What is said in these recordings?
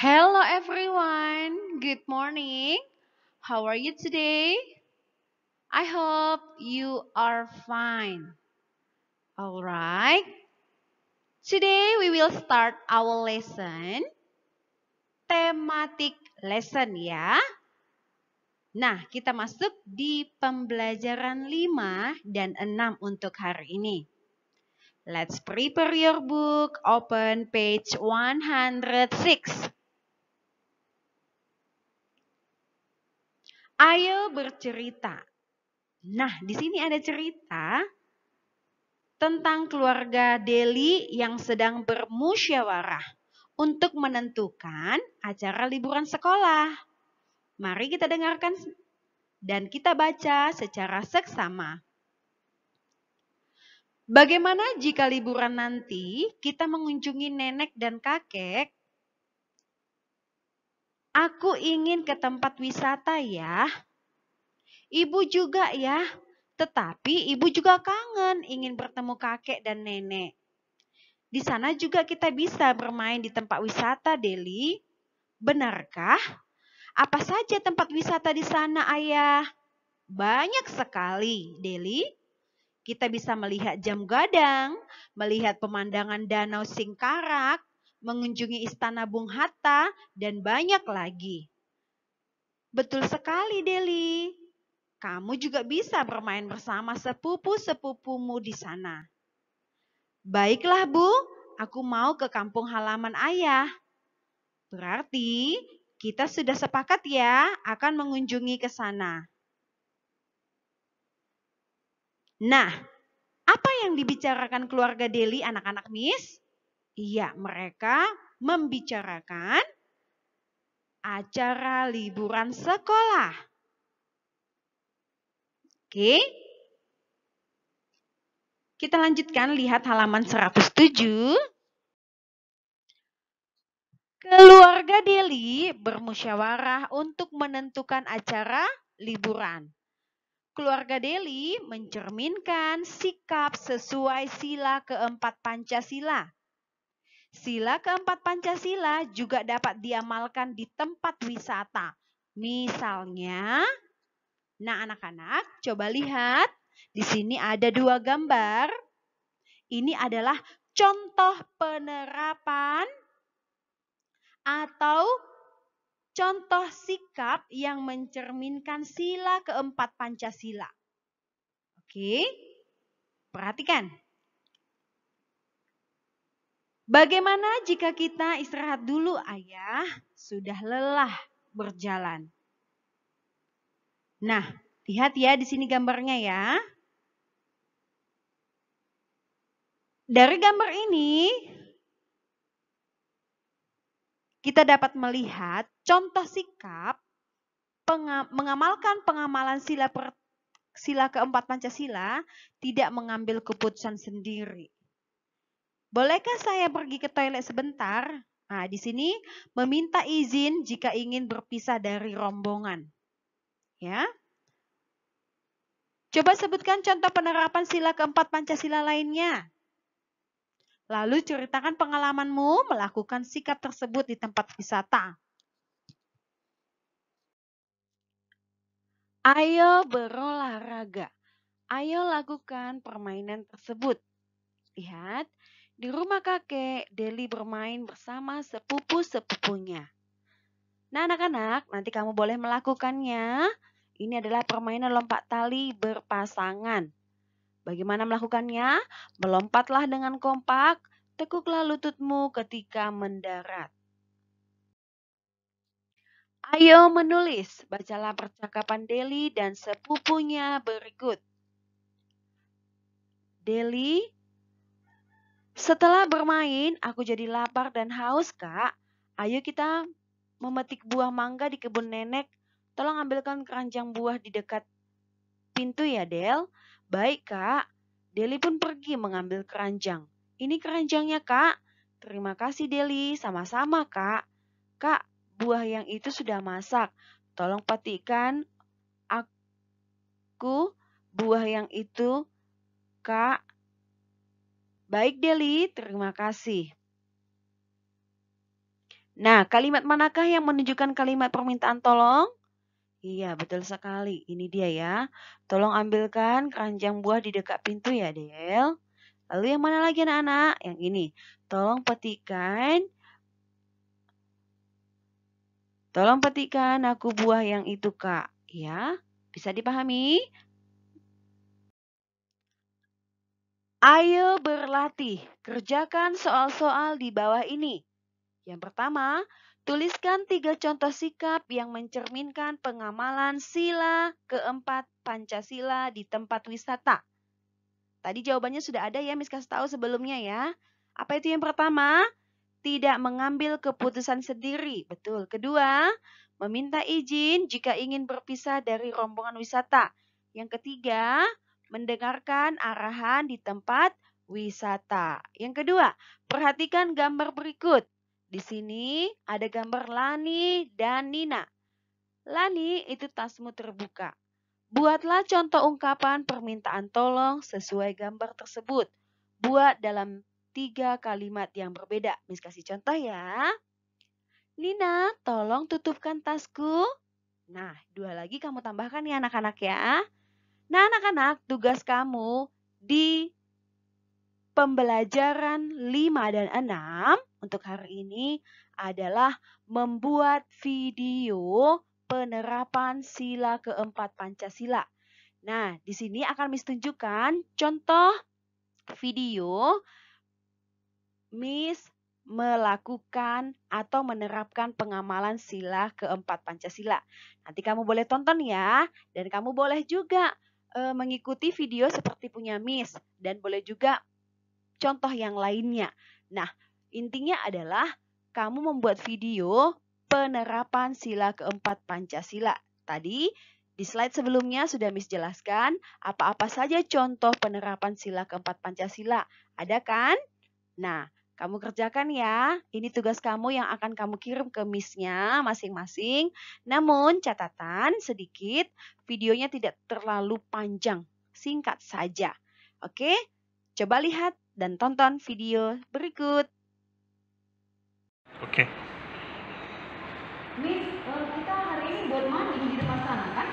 Hello everyone, good morning. How are you today? I hope you are fine. Alright, today we will start our lesson. Tematik lesson ya. Nah, kita masuk di pembelajaran 5 dan 6 untuk hari ini. Let's prepare your book, open page 106. Ayo bercerita. Nah, di sini ada cerita tentang keluarga Deli yang sedang bermusyawarah untuk menentukan acara liburan sekolah. Mari kita dengarkan dan kita baca secara seksama. Bagaimana jika liburan nanti kita mengunjungi nenek dan kakek Aku ingin ke tempat wisata ya. Ibu juga ya, tetapi ibu juga kangen ingin bertemu kakek dan nenek. Di sana juga kita bisa bermain di tempat wisata, Deli. Benarkah? Apa saja tempat wisata di sana, Ayah? Banyak sekali, Deli. Kita bisa melihat jam gadang, melihat pemandangan danau Singkarak, mengunjungi istana Bung Hatta, dan banyak lagi. Betul sekali, Deli. Kamu juga bisa bermain bersama sepupu-sepupumu di sana. Baiklah, Bu. Aku mau ke kampung halaman ayah. Berarti kita sudah sepakat ya akan mengunjungi ke sana. Nah, apa yang dibicarakan keluarga Deli anak-anak Miss? Iya, mereka membicarakan acara liburan sekolah. Oke. Kita lanjutkan lihat halaman 107. Keluarga Deli bermusyawarah untuk menentukan acara liburan. Keluarga Deli mencerminkan sikap sesuai sila keempat Pancasila – Sila keempat Pancasila juga dapat diamalkan di tempat wisata. Misalnya, nah anak-anak coba lihat. Di sini ada dua gambar. Ini adalah contoh penerapan atau contoh sikap yang mencerminkan sila keempat Pancasila. Oke, perhatikan. Bagaimana jika kita istirahat dulu ayah, sudah lelah berjalan. Nah, lihat ya di sini gambarnya ya. Dari gambar ini kita dapat melihat contoh sikap mengamalkan pengamalan sila per, sila keempat Pancasila tidak mengambil keputusan sendiri. Bolehkah saya pergi ke toilet sebentar? Nah, di sini meminta izin jika ingin berpisah dari rombongan. Ya. Coba sebutkan contoh penerapan sila keempat Pancasila lainnya. Lalu ceritakan pengalamanmu melakukan sikap tersebut di tempat wisata. Ayo berolahraga. Ayo lakukan permainan tersebut. Lihat, di rumah kakek, Deli bermain bersama sepupu-sepupunya. Nah anak-anak, nanti kamu boleh melakukannya. Ini adalah permainan lompat tali berpasangan. Bagaimana melakukannya? Melompatlah dengan kompak, tekuklah lututmu ketika mendarat. Ayo menulis, bacalah percakapan Deli dan sepupunya berikut. Deli setelah bermain, aku jadi lapar dan haus, Kak. Ayo kita memetik buah mangga di kebun nenek. Tolong ambilkan keranjang buah di dekat pintu ya, Del. Baik, Kak. Deli pun pergi mengambil keranjang. Ini keranjangnya, Kak. Terima kasih, Deli. Sama-sama, Kak. Kak, buah yang itu sudah masak. Tolong petikan aku buah yang itu, Kak. Baik Deli, terima kasih. Nah, kalimat manakah yang menunjukkan kalimat permintaan tolong? Iya, betul sekali. Ini dia ya. Tolong ambilkan keranjang buah di dekat pintu ya, Del. Lalu yang mana lagi anak-anak? Yang ini. Tolong petikan. Tolong petikan aku buah yang itu, Kak. Ya, bisa dipahami? Ayo berlatih. Kerjakan soal-soal di bawah ini. Yang pertama, tuliskan tiga contoh sikap yang mencerminkan pengamalan sila keempat Pancasila di tempat wisata. Tadi jawabannya sudah ada ya, Miss tahu sebelumnya ya. Apa itu yang pertama? Tidak mengambil keputusan sendiri. Betul. Kedua, meminta izin jika ingin berpisah dari rombongan wisata. Yang ketiga, mendengarkan arahan di tempat wisata. Yang kedua, perhatikan gambar berikut. Di sini ada gambar Lani dan Nina. Lani itu tasmu terbuka. Buatlah contoh ungkapan permintaan tolong sesuai gambar tersebut. Buat dalam tiga kalimat yang berbeda. Miss kasih contoh ya. Nina, tolong tutupkan tasku. Nah, dua lagi kamu tambahkan ya anak-anak ya. Nah, anak-anak, tugas kamu di pembelajaran 5 dan 6 untuk hari ini adalah membuat video penerapan sila keempat Pancasila. Nah, di sini akan Miss tunjukkan contoh video Miss melakukan atau menerapkan pengamalan sila keempat Pancasila. Nanti kamu boleh tonton ya, dan kamu boleh juga e, mengikuti video seperti punya Miss dan boleh juga contoh yang lainnya. Nah, intinya adalah kamu membuat video penerapan sila keempat Pancasila. Tadi di slide sebelumnya sudah Miss jelaskan apa-apa saja contoh penerapan sila keempat Pancasila. Ada kan? Nah, kamu kerjakan ya. Ini tugas kamu yang akan kamu kirim ke miss-nya masing-masing. Namun catatan sedikit, videonya tidak terlalu panjang. Singkat saja. Oke, coba lihat dan tonton video berikut. Oke. Okay. Miss, eh, kita hari ini buat mandi di depan sana kan?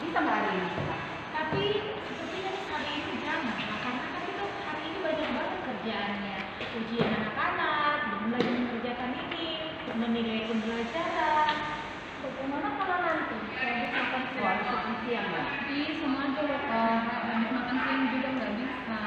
Bisa nggak hari ini? Tapi sepertinya hari ini jangan, nah, karena kan itu hari ini banyak banget kerjaannya ujian anak-anak belum lagi mengerjakan ini menilai pembelajaran bagaimana kalau nanti habis makan siang makan siang di semua aja ya, ah. habis makan siang juga nggak bisa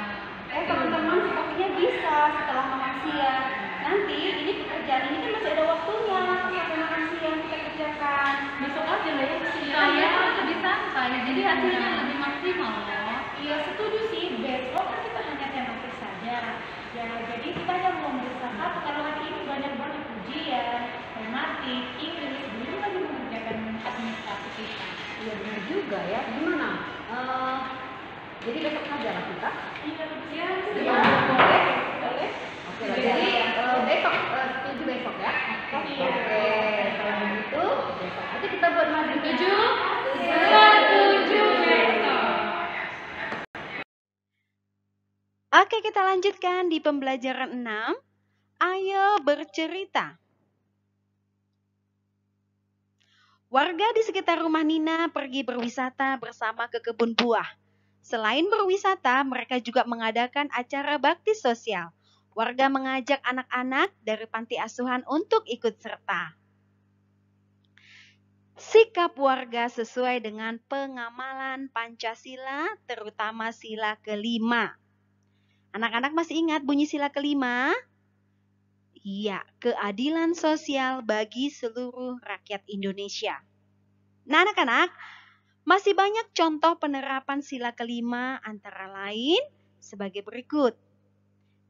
eh teman-teman sepertinya bisa setelah makan siang nanti ini pekerjaan ini kan masih ada waktunya sampai makan siang kita kerjakan besok aja lah ya saya lebih santai jadi hasilnya lebih maksimal ya. Iya setuju sih, besok kan kita hanya tematik saja. Ya jadi kita yang mau berusaha kalau hari ini banyak banget ujian, ya. tematik, Inggris, dulu kan mengerjakan administrasi kita. Iya benar juga ya. Gimana? Uh, jadi besok saja lah kita. Iya ujian. Iya boleh, boleh. Oke, iya, jadi uh, besok uh, setuju besok ya. Iya. Oke, okay. kalau begitu besok aja kita buat maju. Setuju. Oke, kita lanjutkan di pembelajaran 6. Ayo bercerita. Warga di sekitar rumah Nina pergi berwisata bersama ke kebun buah. Selain berwisata, mereka juga mengadakan acara bakti sosial. Warga mengajak anak-anak dari panti asuhan untuk ikut serta. Sikap warga sesuai dengan pengamalan Pancasila, terutama sila kelima. Anak-anak masih ingat bunyi sila kelima? Iya, keadilan sosial bagi seluruh rakyat Indonesia. Nah, anak-anak, masih banyak contoh penerapan sila kelima antara lain sebagai berikut.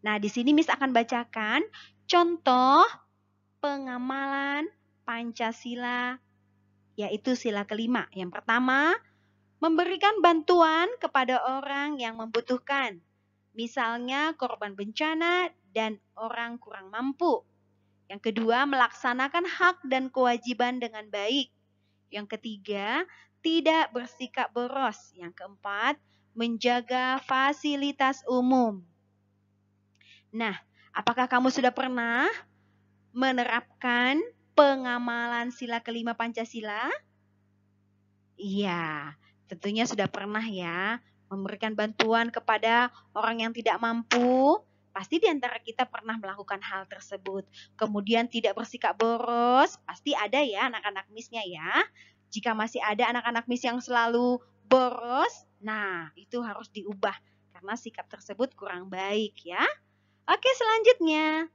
Nah, di sini Miss akan bacakan contoh pengamalan Pancasila yaitu sila kelima. Yang pertama, memberikan bantuan kepada orang yang membutuhkan misalnya korban bencana dan orang kurang mampu. Yang kedua, melaksanakan hak dan kewajiban dengan baik. Yang ketiga, tidak bersikap boros. Yang keempat, menjaga fasilitas umum. Nah, apakah kamu sudah pernah menerapkan pengamalan sila kelima Pancasila? Iya, tentunya sudah pernah ya memberikan bantuan kepada orang yang tidak mampu, pasti di antara kita pernah melakukan hal tersebut. Kemudian tidak bersikap boros, pasti ada ya anak-anak misnya ya. Jika masih ada anak-anak mis yang selalu boros, nah itu harus diubah karena sikap tersebut kurang baik ya. Oke, selanjutnya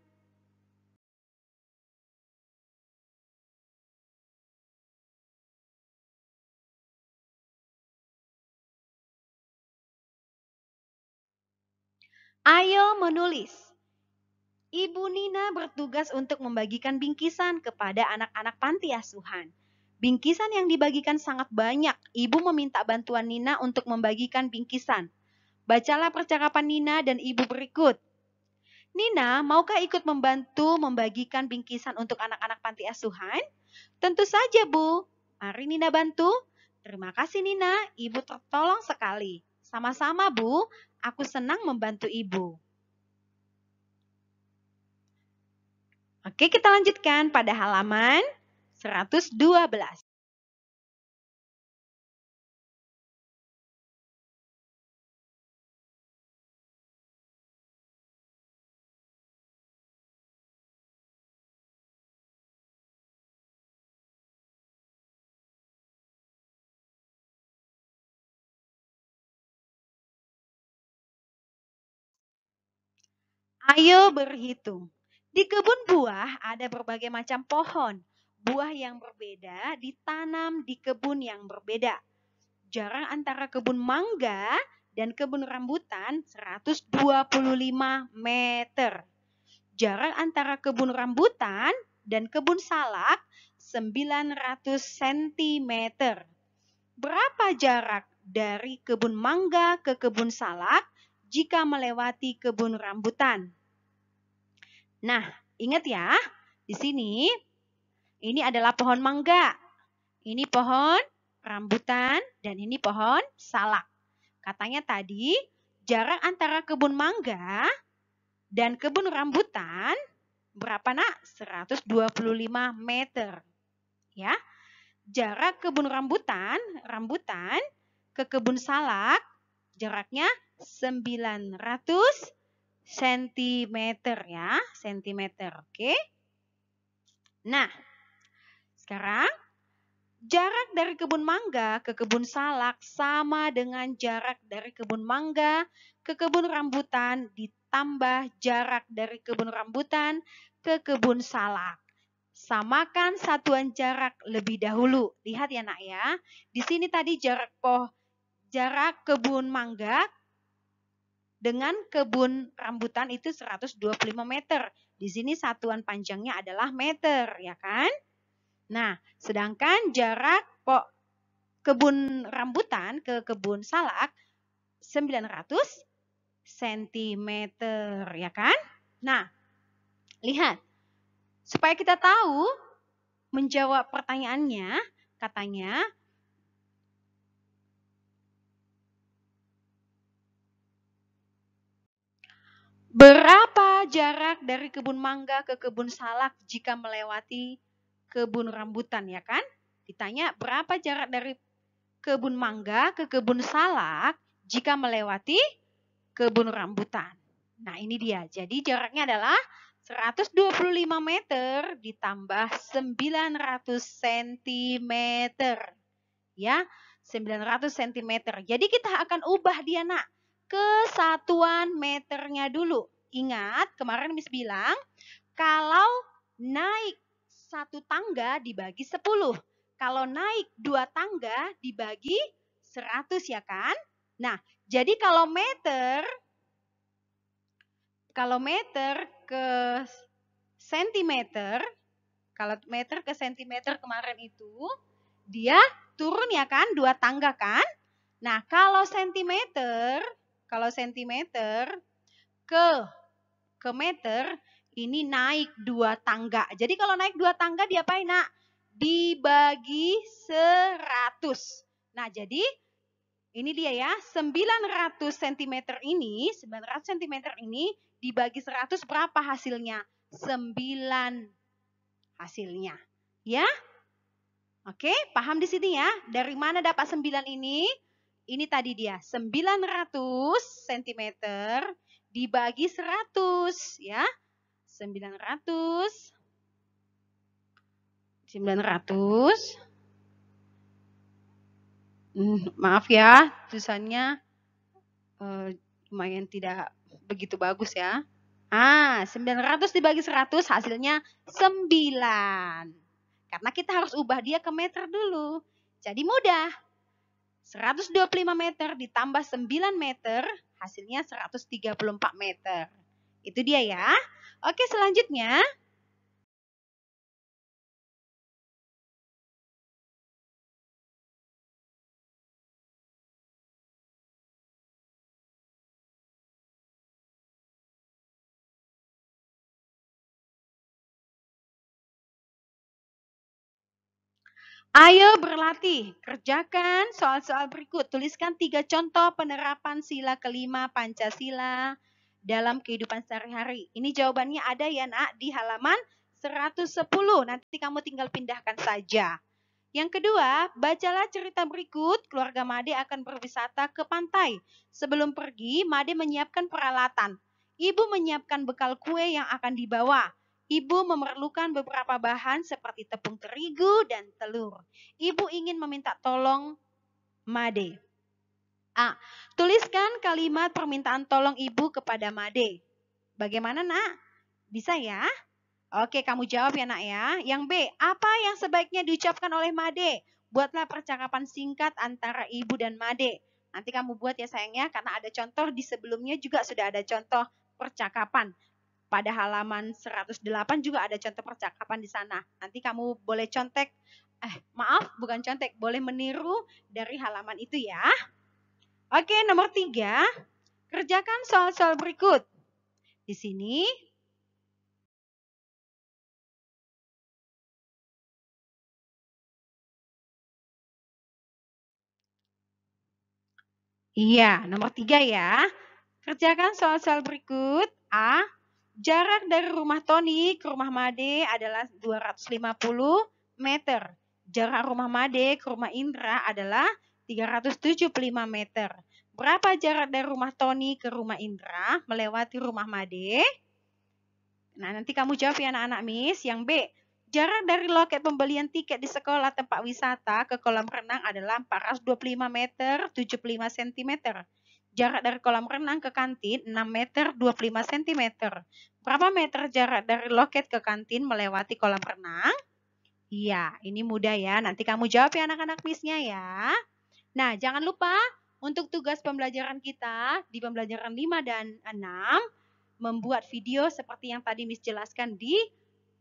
Ayo menulis. Ibu Nina bertugas untuk membagikan bingkisan kepada anak-anak panti asuhan. Bingkisan yang dibagikan sangat banyak. Ibu meminta bantuan Nina untuk membagikan bingkisan. Bacalah percakapan Nina dan ibu berikut. Nina, maukah ikut membantu membagikan bingkisan untuk anak-anak panti asuhan? Tentu saja, Bu. Mari Nina bantu. Terima kasih Nina, Ibu tertolong sekali. Sama-sama, Bu. Aku senang membantu Ibu. Oke, kita lanjutkan pada halaman 112. Ayo berhitung. Di kebun buah ada berbagai macam pohon. Buah yang berbeda ditanam di kebun yang berbeda. Jarak antara kebun mangga dan kebun rambutan 125 meter. Jarak antara kebun rambutan dan kebun salak 900 cm. Berapa jarak dari kebun mangga ke kebun salak? jika melewati kebun rambutan. Nah, ingat ya, di sini ini adalah pohon mangga. Ini pohon rambutan dan ini pohon salak. Katanya tadi jarak antara kebun mangga dan kebun rambutan berapa nak? 125 meter. Ya. Jarak kebun rambutan, rambutan ke kebun salak jaraknya 900 cm ya, cm. Oke. Nah, sekarang jarak dari kebun mangga ke kebun salak sama dengan jarak dari kebun mangga ke kebun rambutan ditambah jarak dari kebun rambutan ke kebun salak. Samakan satuan jarak lebih dahulu. Lihat ya nak ya. Di sini tadi jarak poh jarak kebun mangga dengan kebun rambutan itu 125 meter. Di sini satuan panjangnya adalah meter, ya kan? Nah, sedangkan jarak po kebun rambutan ke kebun salak 900 cm, ya kan? Nah, lihat. Supaya kita tahu menjawab pertanyaannya, katanya Berapa jarak dari kebun mangga ke kebun salak jika melewati kebun rambutan ya kan? Ditanya berapa jarak dari kebun mangga ke kebun salak jika melewati kebun rambutan. Nah ini dia, jadi jaraknya adalah 125 meter ditambah 900 cm. Ya, 900 cm. Jadi kita akan ubah dia nak kesatuan meternya dulu. Ingat, kemarin Miss bilang, kalau naik satu tangga dibagi 10. Kalau naik dua tangga dibagi 100 ya kan? Nah, jadi kalau meter, kalau meter ke sentimeter, kalau meter ke sentimeter kemarin itu, dia turun ya kan, dua tangga kan? Nah, kalau sentimeter kalau sentimeter ke ke meter ini naik dua tangga. Jadi kalau naik dua tangga diapain nak? Dibagi seratus. Nah jadi ini dia ya sembilan ratus cm ini sembilan ratus cm ini dibagi seratus berapa hasilnya? Sembilan hasilnya. Ya? Oke, paham di sini ya? Dari mana dapat sembilan ini? Ini tadi dia 900 cm dibagi 100 ya. 900 900 hmm, maaf ya tulisannya eh, lumayan tidak begitu bagus ya. Ah, 900 dibagi 100 hasilnya 9. Karena kita harus ubah dia ke meter dulu. Jadi mudah. 125 meter ditambah 9 meter, hasilnya 134 meter. Itu dia ya. Oke, selanjutnya Ayo berlatih, kerjakan soal-soal berikut. Tuliskan tiga contoh penerapan sila kelima Pancasila dalam kehidupan sehari-hari. Ini jawabannya ada ya nak di halaman 110. Nanti kamu tinggal pindahkan saja. Yang kedua, bacalah cerita berikut. Keluarga Made akan berwisata ke pantai. Sebelum pergi, Made menyiapkan peralatan. Ibu menyiapkan bekal kue yang akan dibawa. Ibu memerlukan beberapa bahan seperti tepung terigu dan telur. Ibu ingin meminta tolong Made. A. Tuliskan kalimat permintaan tolong ibu kepada Made. Bagaimana nak? Bisa ya? Oke, kamu jawab ya nak ya. Yang B, apa yang sebaiknya diucapkan oleh Made? Buatlah percakapan singkat antara ibu dan Made. Nanti kamu buat ya sayangnya, karena ada contoh di sebelumnya juga sudah ada contoh percakapan pada halaman 108 juga ada contoh percakapan di sana. Nanti kamu boleh contek, eh maaf bukan contek, boleh meniru dari halaman itu ya. Oke, nomor tiga, kerjakan soal-soal berikut. Di sini Iya, nomor tiga ya. Kerjakan soal-soal berikut. A. Jarak dari rumah Tony ke rumah Made adalah 250 meter. Jarak rumah Made ke rumah Indra adalah 375 meter. Berapa jarak dari rumah Tony ke rumah Indra melewati rumah Made? Nah, nanti kamu jawab ya anak-anak Miss. Yang B, jarak dari loket pembelian tiket di sekolah tempat wisata ke kolam renang adalah 425 meter 75 cm. Jarak dari kolam renang ke kantin 6 meter 25 cm. Berapa meter jarak dari loket ke kantin melewati kolam renang? Iya, ini mudah ya. Nanti kamu jawab ya anak-anak misnya ya. Nah, jangan lupa untuk tugas pembelajaran kita di pembelajaran 5 dan 6 membuat video seperti yang tadi Miss jelaskan di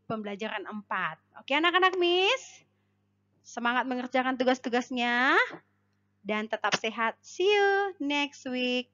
pembelajaran 4. Oke anak-anak Miss, semangat mengerjakan tugas-tugasnya dan tetap sehat. See you next week.